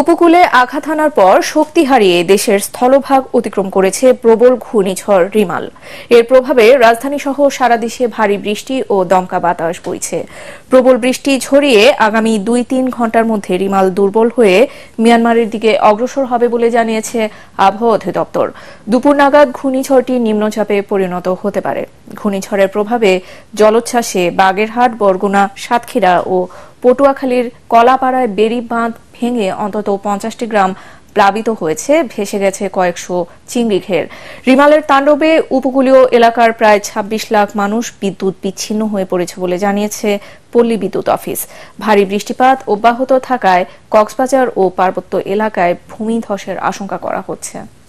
উপকূলে আঘাত হানার পর শক্তি হারিয়ে দেশের স্থলভাগ অতিক্রম করেছে প্রবল ঘূর্ণিঝড় রিমাল এর প্রভাবে রাজধানী সহ সারা দেশে ভারী বৃষ্টি ও দমকা বাতাস বইছে প্রবল বৃষ্টি ঝরিয়ে আগামী দুই তিন ঘন্টার মধ্যে রিমাল দুর্বল হয়ে মিয়ানমারের দিকে অগ্রসর হবে বলে জানিয়েছে আবহাওয়া অধিদপ্তর দুপুর নাগাদ ঘূর্ণিঝড়টি নিম্নচাপে পরিণত হতে পারে ঘূর্ণিঝড়ের প্রভাবে জলোচ্ছ্বাসে বাগেরহাট বরগুনা সাতক্ষীরা ও পটুয়াখালীর কলাপাড়ায় বেরি বাঁধ ভেঙে অন্তত পঞ্চাশটি গ্রাম প্লাবিত হয়েছে ভেসে গেছে কয়েকশো চিংড়ি ঘের রিমালের তাণ্ডবে উপকূলীয় এলাকার প্রায় ২৬ লাখ মানুষ বিদ্যুৎ বিচ্ছিন্ন হয়ে পড়েছে বলে জানিয়েছে পল্লী বিদ্যুৎ অফিস ভারী বৃষ্টিপাত অব্যাহত থাকায় কক্সবাজার ও পার্বত্য এলাকায় ভূমিধসের আশঙ্কা করা হচ্ছে